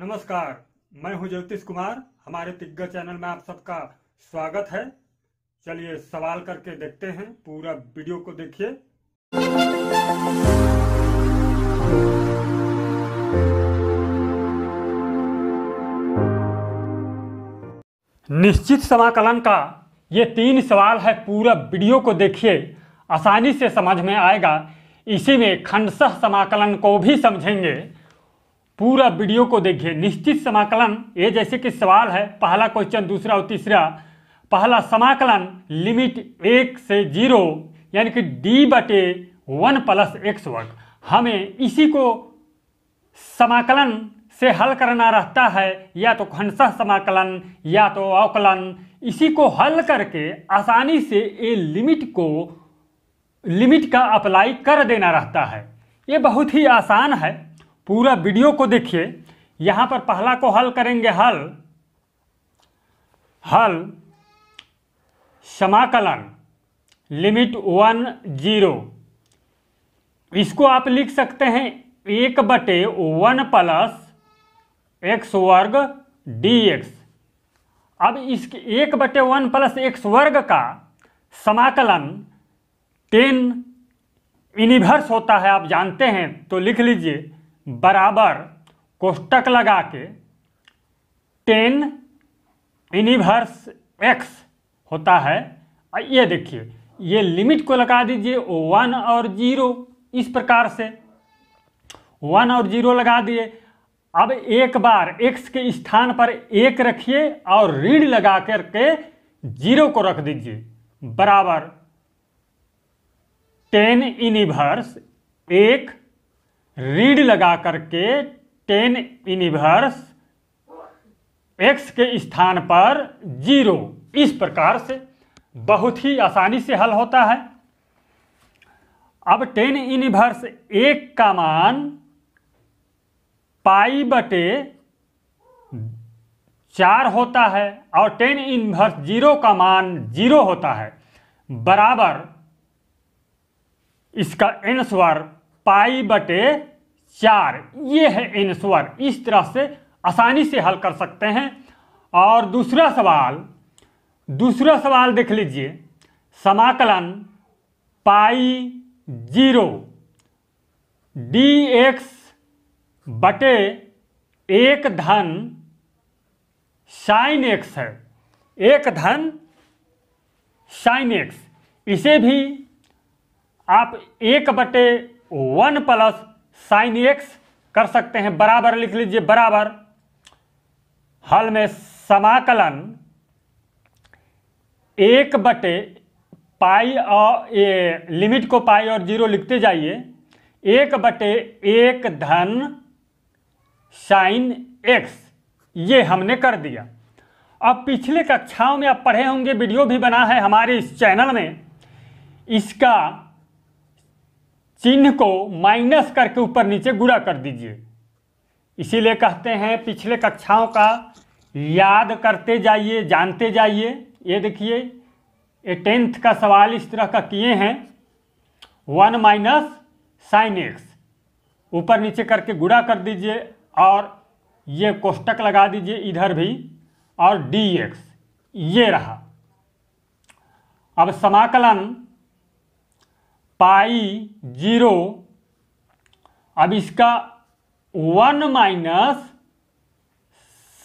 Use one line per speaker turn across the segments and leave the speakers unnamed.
नमस्कार मैं हूं ज्योतिष कुमार हमारे दिग्गज चैनल में आप सबका स्वागत है चलिए सवाल करके देखते हैं पूरा वीडियो को देखिए निश्चित समाकलन का ये तीन सवाल है पूरा वीडियो को देखिए आसानी से समझ में आएगा इसी में खंडसह समाकलन को भी समझेंगे पूरा वीडियो को देखिए निश्चित समाकलन ये जैसे कि सवाल है पहला क्वेश्चन दूसरा और तीसरा पहला समाकलन लिमिट एक से जीरो यानी कि डी बटे वन प्लस एक्स वर्ग हमें इसी को समाकलन से हल करना रहता है या तो खंडसह समाकलन या तो अवकलन इसी को हल करके आसानी से ये लिमिट को लिमिट का अप्लाई कर देना रहता है ये बहुत ही आसान है पूरा वीडियो को देखिए यहां पर पहला को हल करेंगे हल हल समाकलन लिमिट वन जीरो इसको आप लिख सकते हैं एक बटे वन प्लस एक्स वर्ग डी एक्स अब इस एक बटे वन प्लस एक्स वर्ग का समाकलन टेन इनिवर्स होता है आप जानते हैं तो लिख लीजिए बराबर कोष्टक लगा के टेन इनिवर्स एक्स होता है ये देखिए ये लिमिट को लगा दीजिए वन और जीरो इस प्रकार से वन और जीरो लगा दिए अब एक बार एक्स के स्थान पर एक रखिए और ऋण लगा करके जीरो को रख दीजिए बराबर टेन इनिवर्स एक रीड लगा करके टेन इनिवर्स एक्स के स्थान पर जीरो इस प्रकार से बहुत ही आसानी से हल होता है अब टेन इनिवर्स एक का मान पाई बटे चार होता है और टेन इनवर्स जीरो का मान जीरो होता है बराबर इसका एंसवर पाई बटे चार ये है एंसवर इस तरह से आसानी से हल कर सकते हैं और दूसरा सवाल दूसरा सवाल देख लीजिए समाकलन पाई जीरो डी एक्स बटे एक धन साइन एक्स है एक धन साइन एक्स इसे भी आप एक बटे वन प्लस साइन एक्स कर सकते हैं बराबर लिख लीजिए बराबर हल में समाकलन एक बटे पाई और ए लिमिट को पाई और जीरो लिखते जाइए एक बटे एक धन साइन एक्स ये हमने कर दिया अब पिछले कक्षाओं में आप पढ़े होंगे वीडियो भी बना है हमारे इस चैनल में इसका चिन्ह को माइनस करके ऊपर नीचे गुड़ा कर दीजिए इसीलिए कहते हैं पिछले कक्षाओं का याद करते जाइए जानते जाइए ये देखिए ये टेंथ का सवाल इस तरह का किए हैं वन माइनस साइन एक्स ऊपर नीचे करके गुड़ा कर दीजिए और ये कोष्टक लगा दीजिए इधर भी और डी एक्स ये रहा अब समाकलन पाई जीरो अब इसका वन माइनस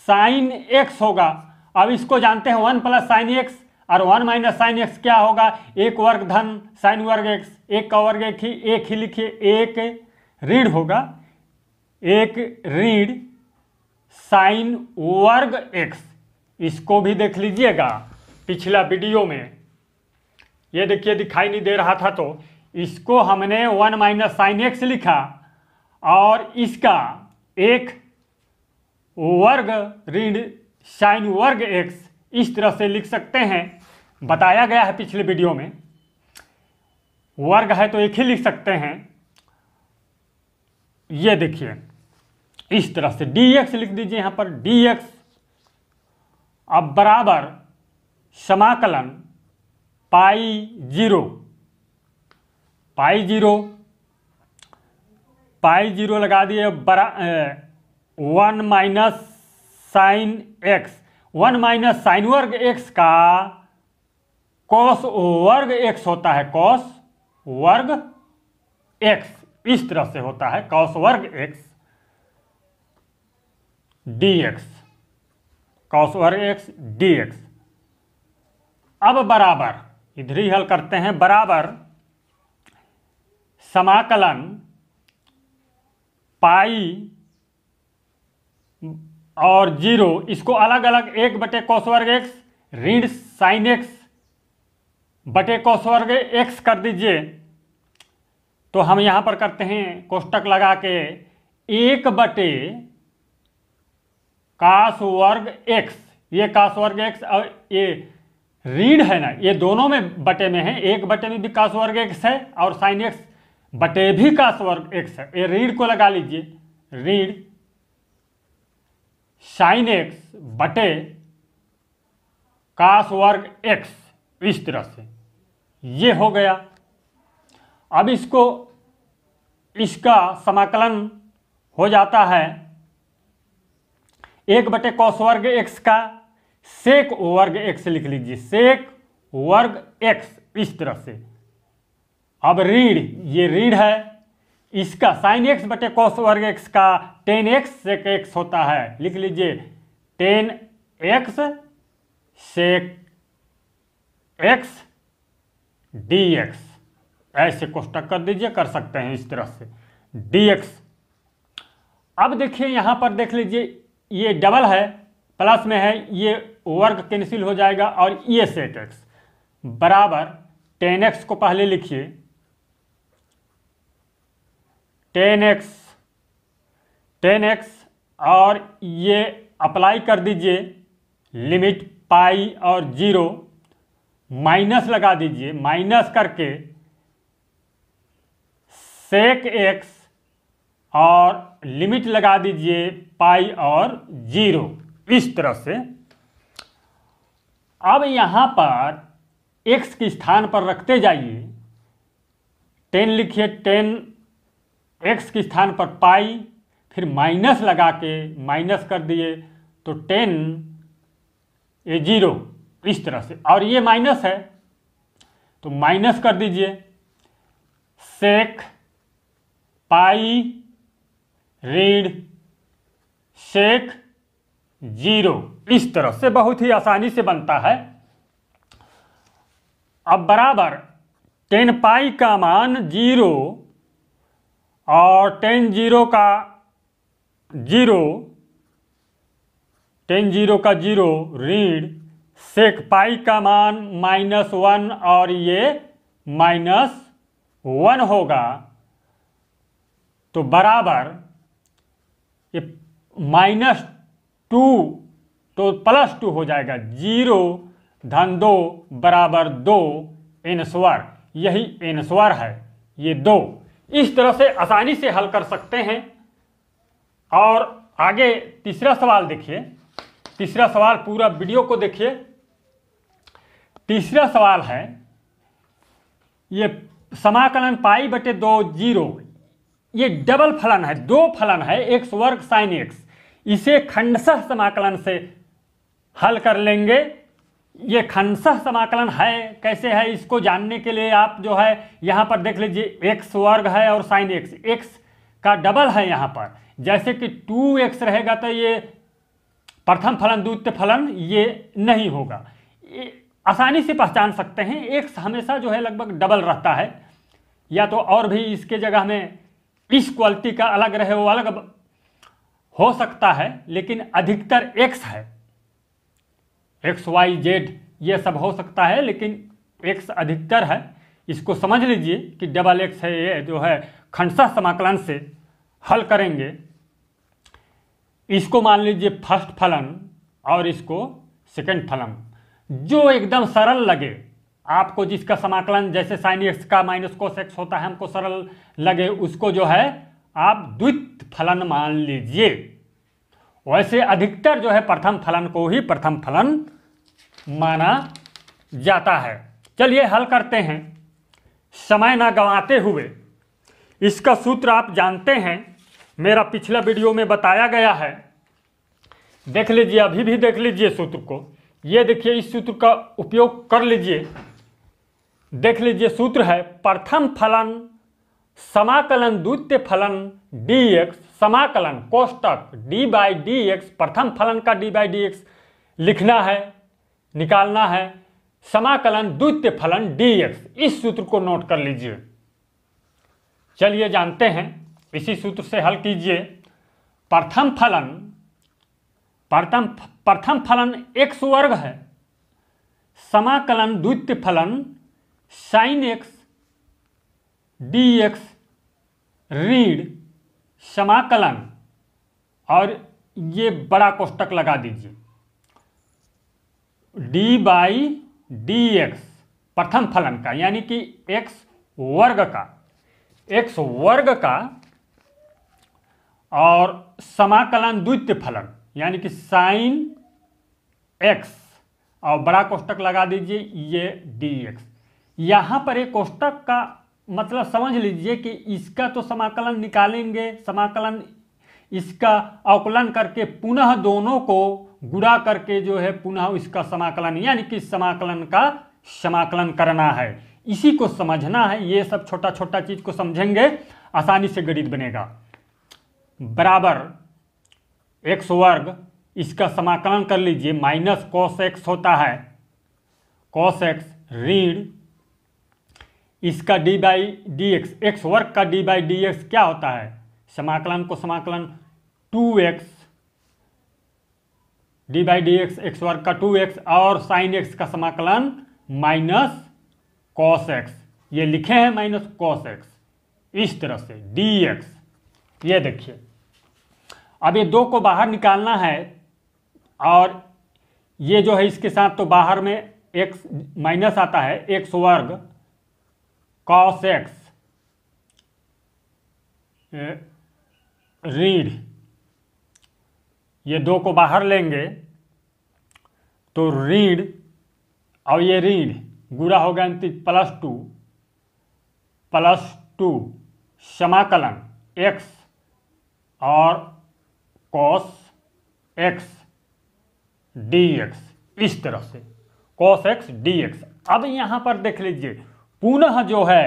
साइन एक्स होगा अब इसको जानते हैं वन प्लस साइन एक्स और वन माइनस साइन एक्स क्या होगा एक वर्ग धन साइन वर्ग एक्स एक का वर्ग एक ही एक ही लिखिए एक रीढ़ होगा एक ऋण साइन वर्ग एक्स इसको भी देख लीजिएगा पिछला वीडियो में ये देखिए दिखाई नहीं दे रहा था तो इसको हमने वन माइनस साइन एक्स लिखा और इसका एक वर्ग ऋण साइन वर्ग एक्स इस तरह से लिख सकते हैं बताया गया है पिछले वीडियो में वर्ग है तो एक ही लिख सकते हैं ये देखिए इस तरह से डी एक्स लिख दीजिए यहां पर डी एक्स अब बराबर समाकलन pi zero pi zero pi zero लगा दिए बरा one minus sine x one minus sine वर्ग एक्स का कॉस वर्ग एक्स होता है कॉस वर्ग एक्स इस तरह से होता है कॉस वर्ग एक्स डी एक्स कॉस वर्ग एक्स डी एक्स अब बराबर इधर ही हल करते हैं बराबर समाकलन पाई और जीरो इसको अलग अलग एक बटे वर्ग एक्स ऋण साइन एक्स बटे कोसवर्ग एक्स कर दीजिए तो हम यहां पर करते हैं कोष्टक लगा के एक बटे काशवर्ग वर्ग एक्स ये कास वर्ग एक्स और ये ऋण है ना ये दोनों में बटे में है एक बटे में भी कास वर्ग एक्स है और साइन एक्स बटे भी का स्वर्ग एक्स है ये रीढ़ को लगा लीजिए रीढ़ साइन एक्स बटे कास वर्ग एक्स इस तरह से ये हो गया अब इसको इसका समाकलन हो जाता है एक बटे कौश वर्ग एक्स का सेक वर्ग एक्स लिख लीजिए सेक वर्ग एक्स इस तरह से अब रीढ़ ये रीढ़ है इसका साइन एक्स बटे कॉस वर्ग एक्स का टेन एक्स सेक एक्स होता है लिख लीजिए tan x sec x D x ऐसे कोष्टक कर दीजिए कर सकते हैं इस तरह से डी एक्स अब देखिए यहाँ पर देख लीजिए ये डबल है प्लस में है ये वर्ग कैंसिल हो जाएगा और ये सेट एक्स बराबर टेन एक्स को पहले लिखिए टेन एक्स टेन एक्स और ये अप्लाई कर दीजिए लिमिट पाई और जीरो माइनस लगा दीजिए माइनस करके सेक एक्स और लिमिट लगा दीजिए पाई और जीरो इस तरह से अब यहाँ पर एक्स के स्थान पर रखते जाइए टेन लिखिए टेन एक्स के स्थान पर पाई फिर माइनस लगा के माइनस कर दिए तो टेन ए जीरो इस तरह से और ये माइनस है तो माइनस कर दीजिए सेक पाई रीड सेक जीरो इस तरह से बहुत ही आसानी से बनता है अब बराबर टेन पाई का मान जीरो और टेन जीरो का जीरो टेन जीरो का जीरो ऋण सेक पाई का मान माइनस वन और ये माइनस वन होगा तो बराबर ये माइनस टू तो प्लस टू हो जाएगा जीरो धन दो बराबर दो एनस्वर यही एनस्वर है ये दो इस तरह से आसानी से हल कर सकते हैं और आगे तीसरा सवाल देखिए तीसरा सवाल पूरा वीडियो को देखिए तीसरा सवाल है ये समाकलन पाई बटे दो जीरो ये डबल फलन है दो फलन है एक्स वर्ग साइन एक्स इसे खंडशह समाकलन से हल कर लेंगे ये खनसह समाकलन है कैसे है इसको जानने के लिए आप जो है यहाँ पर देख लीजिए एक्स वर्ग है और साइन एक्स एक्स का डबल है यहाँ पर जैसे कि टू एक्स रहेगा तो ये प्रथम फलन द्वितीय फलन ये नहीं होगा आसानी से पहचान सकते हैं एक्स हमेशा जो है लगभग डबल रहता है या तो और भी इसके जगह में इस क्वालिटी का अलग रहे वो अलग हो सकता है लेकिन अधिकतर एक्स है एक्स वाई जेड ये सब हो सकता है लेकिन एक्स अधिकतर है इसको समझ लीजिए कि डबल एक्स है ये जो है खंडसा समाकलन से हल करेंगे इसको मान लीजिए फर्स्ट फलन और इसको सेकंड फलन जो एकदम सरल लगे आपको जिसका समाकलन जैसे साइन एक्स का माइनस कोस एक्स होता है हमको सरल लगे उसको जो है आप द्वित फलन मान लीजिए वैसे अधिकतर जो है प्रथम फलन को ही प्रथम फलन माना जाता है चलिए हल करते हैं समय ना गंवाते हुए इसका सूत्र आप जानते हैं मेरा पिछला वीडियो में बताया गया है देख लीजिए अभी भी देख लीजिए सूत्र को ये देखिए इस सूत्र का उपयोग कर लीजिए देख लीजिए सूत्र है प्रथम फलन समाकलन द्वितीय फलन डी एक्स समाकलन कोष्टक डी बाई डी एक्स प्रथम फलन का डी बाई डी एक्स लिखना है निकालना है समाकलन द्वितीय फलन dx इस सूत्र को नोट कर लीजिए चलिए जानते हैं इसी सूत्र से हल कीजिए प्रथम फलन प्रथम प्रथम फलन एक वर्ग है समाकलन द्वितीय फलन साइन एक्स डी एक्स रीढ़ समाकलन और ये बड़ा कोष्टक लगा दीजिए डी बाई डी एक्स प्रथम फलन का यानी कि एक्स वर्ग का एक्स वर्ग का और समाकलन द्वितीय फलन यानी कि साइन एक्स और बड़ा कोष्टक लगा दीजिए ये डी एक्स यहाँ पर एक कोष्टक का मतलब समझ लीजिए कि इसका तो समाकलन निकालेंगे समाकलन इसका अवकलन करके पुनः दोनों को गुड़ा करके जो है पुनः इसका समाकलन यानी कि समाकलन का समाकलन करना है इसी को समझना है ये सब छोटा छोटा चीज को समझेंगे आसानी से गणित बनेगा बराबर एक्स वर्ग इसका समाकलन कर लीजिए माइनस कॉस एक्स होता है कॉस एक्स ऋण इसका D by D x x वर्ग का डी बाई डी एक्स क्या होता है समाकलन को समाकलन two x D by D x x वर्ग का टू एक्स और साइन एक्स का समाकलन माइनस कॉस एक्स ये लिखे हैं माइनस कॉस एक्स इस तरह से डी एक्स ये देखिए अब ये दो को बाहर निकालना है और ये जो है इसके साथ तो बाहर में एक्स माइनस आता है एक्स वर्ग कॉस एक्स रीढ़ ये दो को बाहर लेंगे तो ऋण और ये ऋण गुड़ा होगा गया प्लस टू प्लस टू समाकलन एक्स और कॉस एक्स डी एक्स इस तरह से कॉस एक्स डी एक्स अब यहां पर देख लीजिए पुनः जो है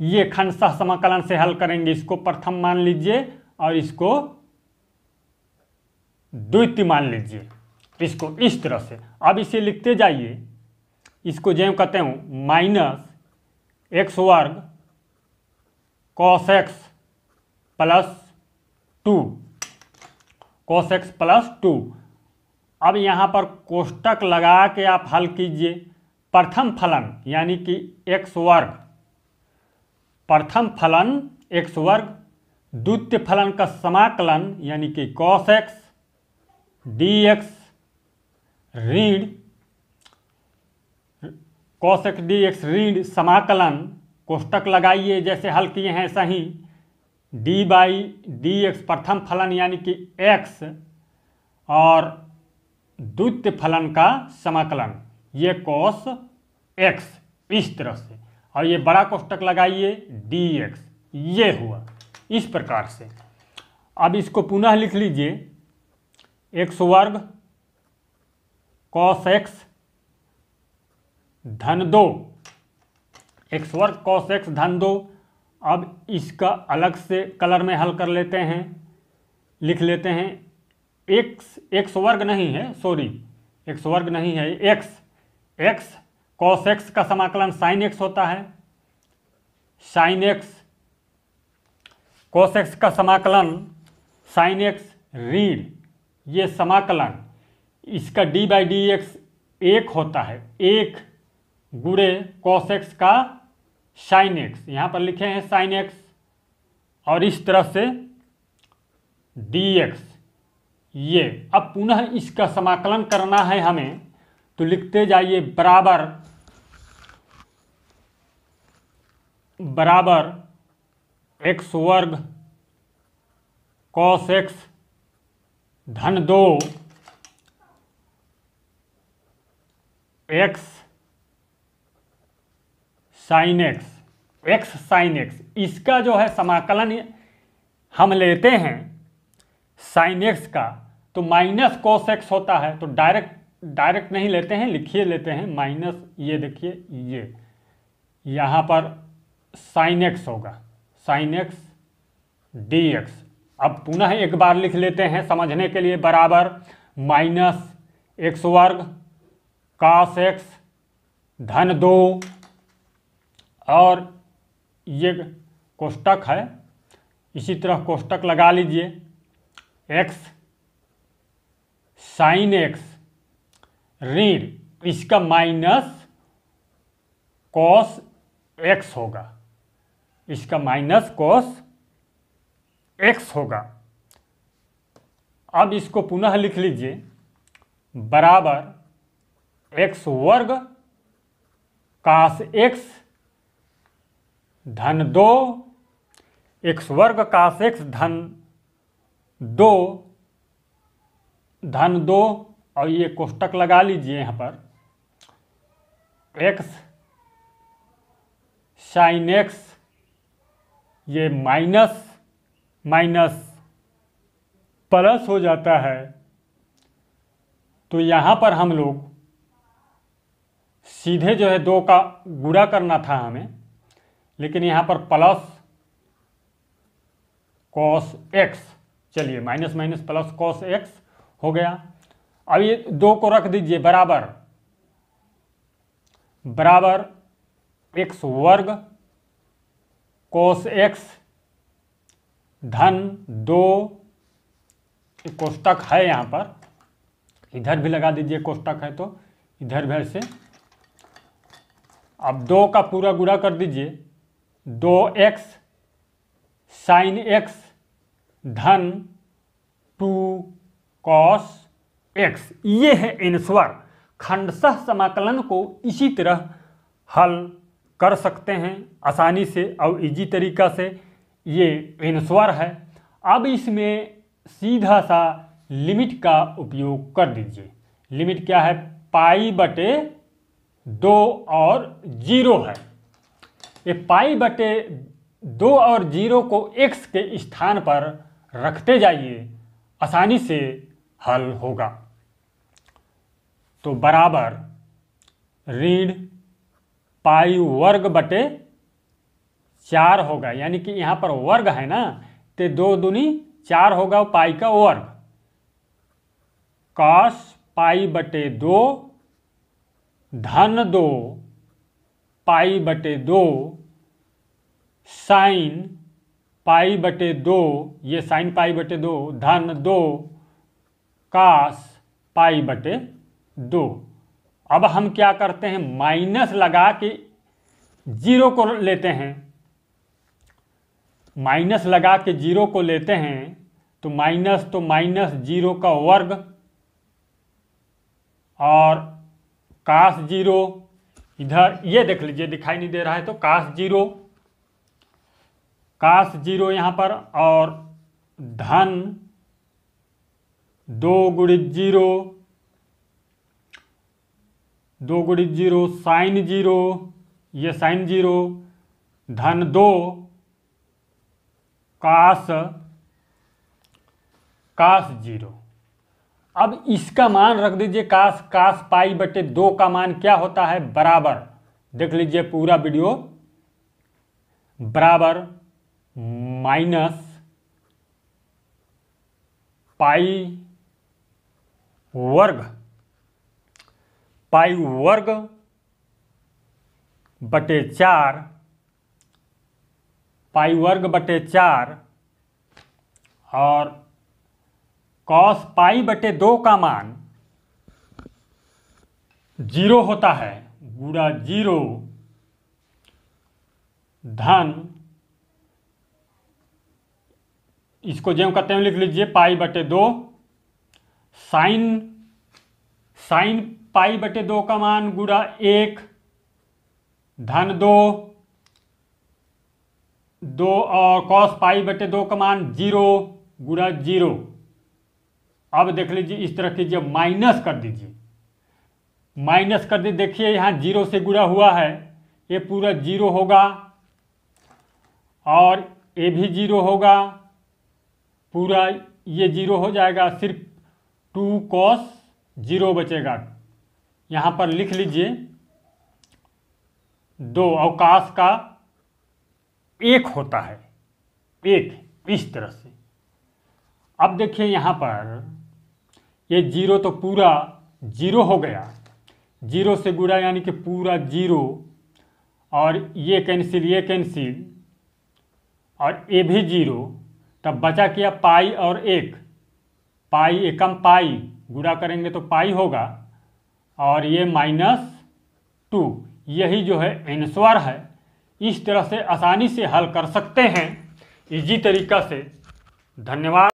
ये खनसा समाकलन से हल करेंगे इसको प्रथम मान लीजिए और इसको द्वितीय मान लीजिए इसको इस तरह से अब इसे लिखते जाइए इसको जैम कहते हूँ माइनस एक्स वर्ग cos x plus two cos x plus two अब यहाँ पर कोष्टक लगा के आप हल कीजिए प्रथम फलन यानी कि एक्स वर्ग प्रथम फलन एक्स वर्ग द्वितीय फलन का समाकलन यानी कि कॉस एक्स डी एक्स रीड कौशक डी एक्स रीड समाकलन कोष्टक लगाइए जैसे हल किए हैं सही डी बाई डी एक्स प्रथम फलन यानी कि एक्स और द्वितीय फलन का समाकलन ये कॉस एक्स इस तरह से और ये बड़ा कोष्टक लगाइए डी एक्स ये हुआ इस प्रकार से अब इसको पुनः लिख लीजिए एक्स वर्ग कॉस एक्स धन दो एक्स वर्ग कॉस एक्स धन दो अब इसका अलग से कलर में हल कर लेते हैं लिख लेते हैं एक्स एक्स वर्ग नहीं है सॉरी एक्स वर्ग नहीं है एक्स एक्स कॉस एक्स का समाकलन साइन एक्स होता है साइन एक्स कॉस एक्स का समाकलन साइन एक्स रीड ये समाकलन इसका डी बाई डी एक्स एक होता है एक गुड़े कॉस एक्स का साइन एक्स यहाँ पर लिखे हैं साइन एक्स और इस तरह से डी एक्स ये अब पुनः इसका समाकलन करना है हमें तो लिखते जाइए बराबर बराबर एक्स वर्ग कॉस एक्स धन दो x sine x x sine x इसका जो है समाकलन हम लेते हैं साइन एक्स का तो माइनस कोस एक्स होता है तो डायरेक्ट डायरेक्ट नहीं लेते हैं लिखिए लेते हैं माइनस ये देखिए ये यहां पर साइन एक्स होगा साइन एक्स डी एक्स अब पुनः एक बार लिख लेते हैं समझने के लिए बराबर माइनस एक्स वर्ग कास एक्स धन दो और ये कोष्टक है इसी तरह कोष्टक लगा लीजिए एक्स साइन एक्स ऋण इसका माइनस कॉस एक्स होगा इसका माइनस कॉस एक्स होगा अब इसको पुनः लिख लीजिए बराबर एक्स वर्ग काश एक्स धन दो एक्स वर्ग काश एक्स धन दो धन दो और ये कोष्टक लगा लीजिए यहाँ पर एक्स साइन एक्स ये माइनस माइनस प्लस हो जाता है तो यहाँ पर हम लोग सीधे जो है दो का गुड़ा करना था हमें लेकिन यहाँ पर प्लस कॉस एक्स चलिए minus minus plus cos x हो गया अब ये दो को रख दीजिए बराबर बराबर एक्स वर्ग कोस एक्स धन दो कोष्टक है यहाँ पर इधर भी लगा दीजिए कोष्टक है तो इधर भी ऐसे अब दो का पूरा गुड़ा कर दीजिए दो एक्स साइन एक्स धन टू कॉस एक्स ये है एंसवर खंडसह समाकलन को इसी तरह हल कर सकते हैं आसानी से और इजी तरीका से ये एंसवर है अब इसमें सीधा सा लिमिट का उपयोग कर दीजिए लिमिट क्या है पाई बटे दो और जीरो है ये पाई बटे दो और जीरो को एक्स के स्थान पर रखते जाइए आसानी से हल होगा तो बराबर ऋण पाई वर्ग बटे चार होगा यानी कि यहाँ पर वर्ग है ना तो दो दुनी चार होगा पाई का वर्ग कॉस पाई बटे दो धन दो पाई बटे दो साइन पाई बटे दो ये साइन पाई बटे दो धन दो कास पाई बटे दो अब हम क्या करते हैं माइनस लगा के जीरो को लेते हैं माइनस लगा के जीरो को लेते हैं तो माइनस तो माइनस जीरो का वर्ग और काश जीरो इधर ये देख लीजिए दिखाई नहीं दे रहा है तो काश जीरो काश जीरो यहां पर और धन दो गुणित जीरो दो गुणित जीरो साइन जीरो ये साइन जीरो धन दो काश काश जीरो अब इसका मान रख दीजिए काश काश पाई बटे दो का मान क्या होता है बराबर देख लीजिए पूरा वीडियो बराबर माइनस पाई वर्ग पाई वर्ग बटे चार पाई वर्ग बटे चार और कॉस पाई बटे दो का मान जीरो होता है गुड़ा जीरो धन इसको जेम कहते हैं लिख लीजिए पाई बटे दो साइन साइन पाई बटे दो का मान गुड़ा एक धन दो दो और कॉस पाई बटे दो का मान जीरो गुड़ा जीरो अब देख लीजिए इस तरह कीजिए माइनस कर दीजिए माइनस कर दीजिए देखिए यहाँ जीरो से गुड़ा हुआ है ये पूरा जीरो होगा और ये भी जीरो होगा पूरा ये जीरो हो जाएगा सिर्फ टू कॉस जीरो बचेगा यहाँ पर लिख लीजिए दो अवकाश का एक होता है एक इस तरह से अब देखिए यहाँ पर ये जीरो तो पूरा जीरो हो गया जीरो से गुड़ा यानी कि पूरा जीरो और ये कैंसिल ये कैंसिल और ए भी जीरो तब बचा किया पाई और एक पाई एकम पाई गुड़ा करेंगे तो पाई होगा और ये माइनस टू यही जो है एंसवर है इस तरह से आसानी से हल कर सकते हैं इजी तरीका से धन्यवाद